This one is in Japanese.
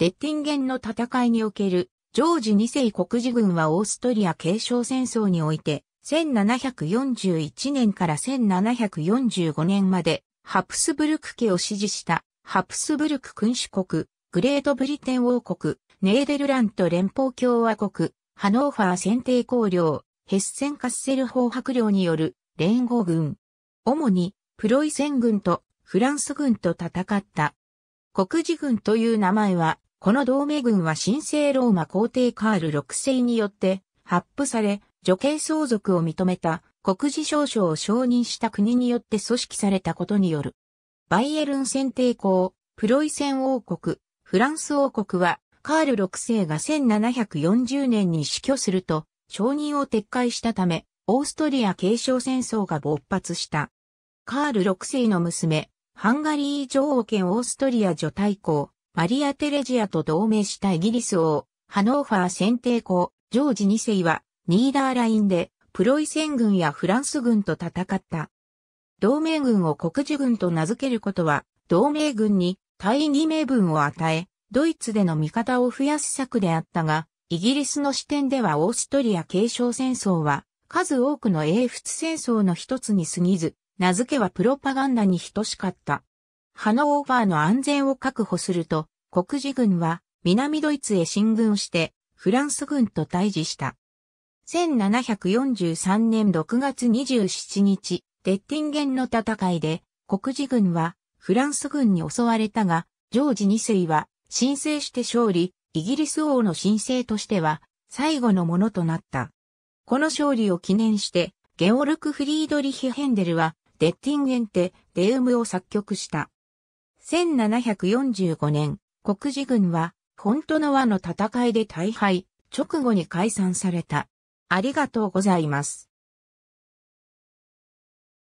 デッティンゲンの戦いにおけるジョージ2世国事軍はオーストリア継承戦争において、1741年から1745年まで、ハプスブルク家を支持した、ハプスブルク君主国、グレートブリテン王国、ネーデルラント連邦共和国、ハノーファー選定公領、ヘッセンカッセル法白領による連合軍。主に、プロイセン軍とフランス軍と戦った。国事軍という名前は、この同盟軍は神聖ローマ皇帝カール6世によって発布され、女系相続を認めた国事証書を承認した国によって組織されたことによる。バイエルン選定校、プロイセン王国、フランス王国は、カール6世が1740年に死去すると、承認を撤回したため、オーストリア継承戦争が勃発した。カール6世の娘、ハンガリー女王兼オーストリア女大公、マリア・テレジアと同盟したイギリス王、ハノーファー選定公、ジョージ2世は、ニーダーラインで、プロイセン軍やフランス軍と戦った。同盟軍を国事軍と名付けることは、同盟軍に対義名分を与え、ドイツでの味方を増やす策であったが、イギリスの視点ではオーストリア継承戦争は、数多くの英仏戦争の一つに過ぎず、名付けはプロパガンダに等しかった。ハノーファーの安全を確保すると、国事軍は南ドイツへ進軍して、フランス軍と対峙した。1743年6月27日、デッティンゲンの戦いで、国事軍はフランス軍に襲われたが、ジョージ2世は申請して勝利、イギリス王の申請としては最後のものとなった。この勝利を記念して、ゲオルク・フリードリヒ・ヘンデルは、デッティンゲンテ・デウムを作曲した。1745年、国事軍は、本当の和の戦いで大敗、直後に解散された。ありがとうございます。